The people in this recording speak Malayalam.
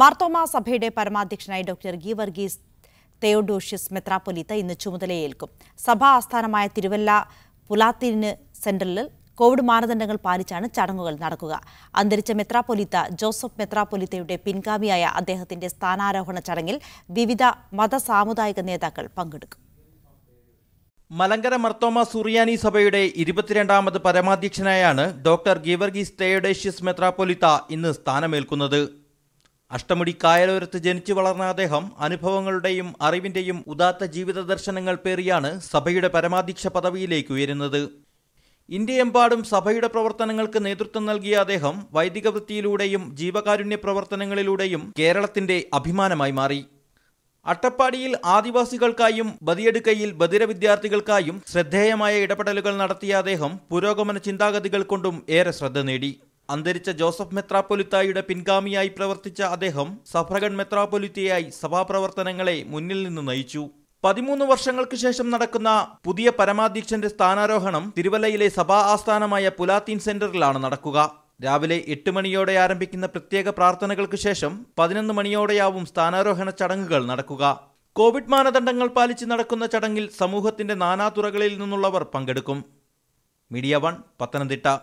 മാർത്തോമാ സഭയുടെ പരമാധ്യക്ഷനായി ഡോക്ടർ വർഗീസ് തെയോഡോഷ്യസ് മെത്രാപ്പൊലീത്ത ഇന്ന് ചുമതലയേൽക്കും സഭാ ആസ്ഥാനമായ തിരുവല്ല പുലാത്തിന് സെന്ററിൽ കോവിഡ് മാനദണ്ഡങ്ങൾ പാലിച്ചാണ് ചടങ്ങുകൾ നടക്കുക അന്തരിച്ച മെത്രാപ്പൊലിത്ത ജോസഫ് മെത്രാപ്പൊലിത്തയുടെ പിൻഗാമിയായ അദ്ദേഹത്തിന്റെ സ്ഥാനാരോഹണ ചടങ്ങിൽ വിവിധ മത സാമുദായിക നേതാക്കൾ പങ്കെടുക്കും മലങ്കര മർത്തോമ സുറിയാനി സഭയുടെ ഇരുപത്തിരണ്ടാമത് പരമാധ്യക്ഷനായാണ് ഡോക്ടർ ഗീവർഗീസ് തേയഡേഷ്യസ് മെത്രാപ്പൊലിത്ത ഇന്ന് സ്ഥാനമേൽക്കുന്നത് അഷ്ടമുടി കായലോരത്ത് ജനിച്ചു വളർന്ന അദ്ദേഹം അനുഭവങ്ങളുടെയും അറിവിന്റെയും ഉദാത്ത ജീവിത ദർശനങ്ങൾ പേറിയാണ് സഭയുടെ പരമാധ്യക്ഷ പദവിയിലേക്ക് ഉയരുന്നത് ഇന്ത്യയെമ്പാടും സഭയുടെ പ്രവർത്തനങ്ങൾക്ക് നേതൃത്വം നൽകിയ അദ്ദേഹം വൈദിക വൃത്തിയിലൂടെയും ജീവകാരുണ്യ പ്രവർത്തനങ്ങളിലൂടെയും കേരളത്തിന്റെ അഭിമാനമായി മാറി അട്ടപ്പാടിയിൽ ആദിവാസികൾക്കായും ബദിയടുക്കയിൽ ബദിര വിദ്യാർത്ഥികൾക്കായും ശ്രദ്ധേയമായ ഇടപെടലുകൾ നടത്തിയ അദ്ദേഹം പുരോഗമന ചിന്താഗതികൾ കൊണ്ടും ഏറെ ശ്രദ്ധ നേടി അന്തരിച്ച ജോസഫ് മെത്രാപ്പൊലിത്തായുടെ പിൻഗാമിയായി പ്രവർത്തിച്ച അദ്ദേഹം സഫ്രഗൺ മെത്രാപ്പൊലിത്തയായി സഭാപ്രവർത്തനങ്ങളെ മുന്നിൽ നിന്ന് നയിച്ചു പതിമൂന്ന് വർഷങ്ങൾക്ക് ശേഷം നടക്കുന്ന പുതിയ പരമാധ്യക്ഷന്റെ സ്ഥാനാരോഹണം തിരുവല്ലയിലെ സഭാ ആസ്ഥാനമായ പുലാത്തീൻ സെന്ററിലാണ് നടക്കുക രാവിലെ എട്ട് മണിയോടെ ആരംഭിക്കുന്ന പ്രത്യേക പ്രാർത്ഥനകൾക്ക് ശേഷം പതിനൊന്ന് മണിയോടെയാവും സ്ഥാനാരോഹണ ചടങ്ങുകൾ നടക്കുക കോവിഡ് മാനദണ്ഡങ്ങൾ പാലിച്ച് നടക്കുന്ന ചടങ്ങിൽ സമൂഹത്തിന്റെ നാനാതുറകളിൽ നിന്നുള്ളവർ പങ്കെടുക്കും മീഡിയ വൺ പത്തനംതിട്ട